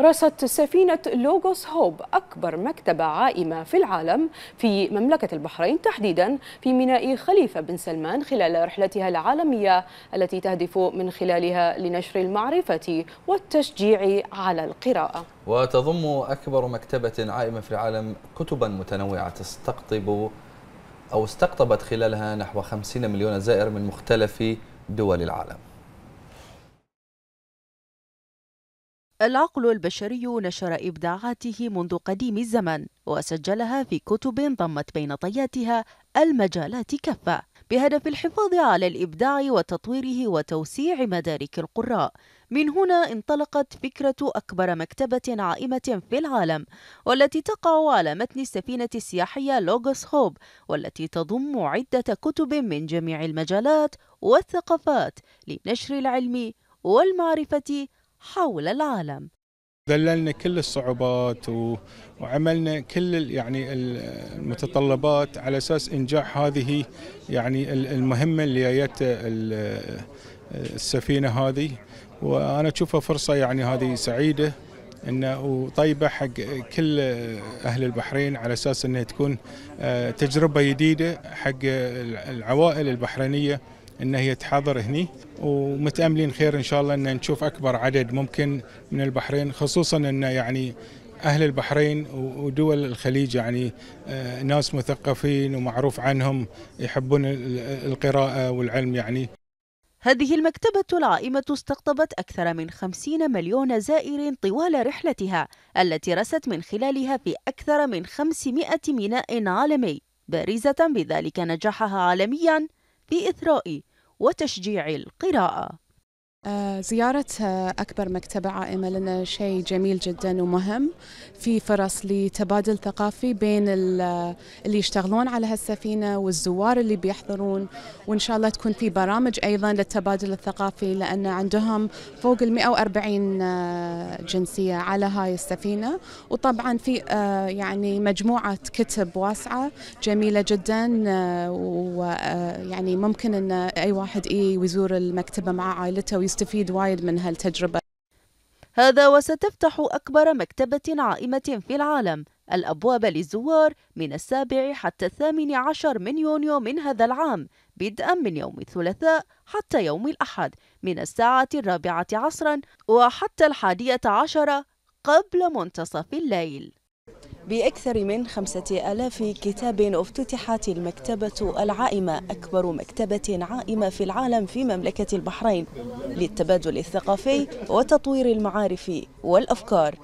رست سفينة لوغوس هوب أكبر مكتبة عائمة في العالم في مملكة البحرين تحديدا في ميناء خليفة بن سلمان خلال رحلتها العالمية التي تهدف من خلالها لنشر المعرفة والتشجيع على القراءة وتضم أكبر مكتبة عائمة في العالم كتبا متنوعة تستقطب أو استقطبت خلالها نحو 50 مليون زائر من مختلف دول العالم العقل البشري نشر إبداعاته منذ قديم الزمن وسجلها في كتب ضمت بين طياتها المجالات كافة بهدف الحفاظ على الإبداع وتطويره وتوسيع مدارك القراء من هنا انطلقت فكرة أكبر مكتبة عائمة في العالم والتي تقع على متن السفينة السياحية لوغوس هوب والتي تضم عدة كتب من جميع المجالات والثقافات لنشر العلم والمعرفة حول العالم ذللنا كل الصعوبات وعملنا كل يعني المتطلبات على اساس انجاح هذه يعني المهمه اللي جت السفينه هذه وانا اشوفها فرصه يعني هذه سعيده انه وطيبه حق كل اهل البحرين على اساس انها تكون آه، تجربه جديده حق العوائل البحرينيه ان هي تحاضر هني ومتاملين خير ان شاء الله ان نشوف اكبر عدد ممكن من البحرين خصوصا ان يعني اهل البحرين ودول الخليج يعني آه، ناس مثقفين ومعروف عنهم يحبون القراءه والعلم يعني هذه المكتبة العائمة استقطبت أكثر من 50 مليون زائر طوال رحلتها التي رست من خلالها في أكثر من 500 ميناء عالمي بارزة بذلك نجاحها عالميا في إثراء وتشجيع القراءة آه، زيارة آه، أكبر مكتبة عائمة لنا شيء جميل جدا ومهم في فرص لتبادل ثقافي بين آه، اللي يشتغلون على هالسفينة والزوار اللي بيحضرون وإن شاء الله تكون في برامج أيضا للتبادل الثقافي لأن عندهم فوق المئة 140 جنسية على هاي السفينة وطبعا في يعني مجموعة كتب واسعة جميلة جدا ويعني ممكن أن أي واحد إيه، يزور المكتبة مع عائلته يستفيد وايد من هالتجربة هذا وستفتح أكبر مكتبة عائمة في العالم الأبواب للزوار من السابع حتى الثامن عشر من يونيو من هذا العام بدءا من يوم الثلاثاء حتى يوم الأحد من الساعة الرابعة عصرا وحتى الحادية عشرة قبل منتصف الليل بأكثر من خمسة ألاف كتاب افتتحت المكتبة العائمة أكبر مكتبة عائمة في العالم في مملكة البحرين للتبادل الثقافي وتطوير المعارف والأفكار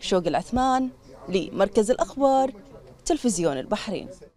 شوق العثمان لمركز الأخبار تلفزيون البحرين